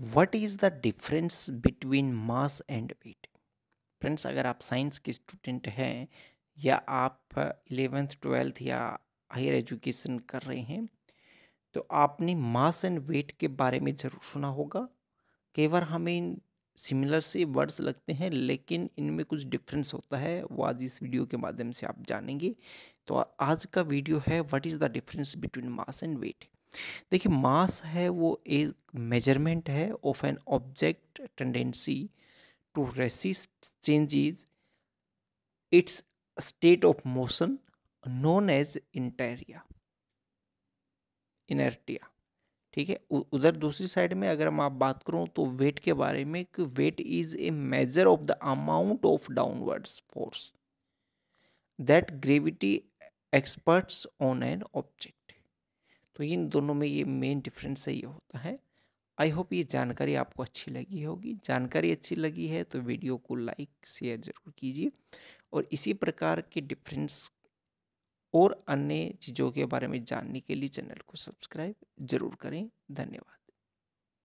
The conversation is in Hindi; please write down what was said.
what is the difference between mass and weight friends अगर आप साइंस के स्टूडेंट हैं या आप इलेवेंथ ट्वेल्थ या हायर एजुकेशन कर रहे हैं तो आपने मास एंड वेट के बारे में ज़रूर सुना होगा कई बार हमें सिमिलर से वर्ड्स लगते हैं लेकिन इनमें कुछ डिफरेंस होता है वो आज इस वीडियो के माध्यम से आप जानेंगे तो आज का वीडियो है what is the difference between mass and weight देखिए मास है वो एक मेजरमेंट है of an object tendency to resist changes its state of motion known as इंटेरिया इनर्टिया ठीक है उधर दूसरी साइड में अगर मैं आप बात करूँ तो वेट के बारे में कि weight is a measure of the amount of downwards force that gravity experts on an object तो इन दोनों में ये मेन डिफरेंस ये होता है आई होप ये जानकारी आपको अच्छी लगी होगी जानकारी अच्छी लगी है तो वीडियो को लाइक शेयर ज़रूर कीजिए और इसी प्रकार के डिफरेंस और अन्य चीज़ों के बारे में जानने के लिए चैनल को सब्सक्राइब ज़रूर करें धन्यवाद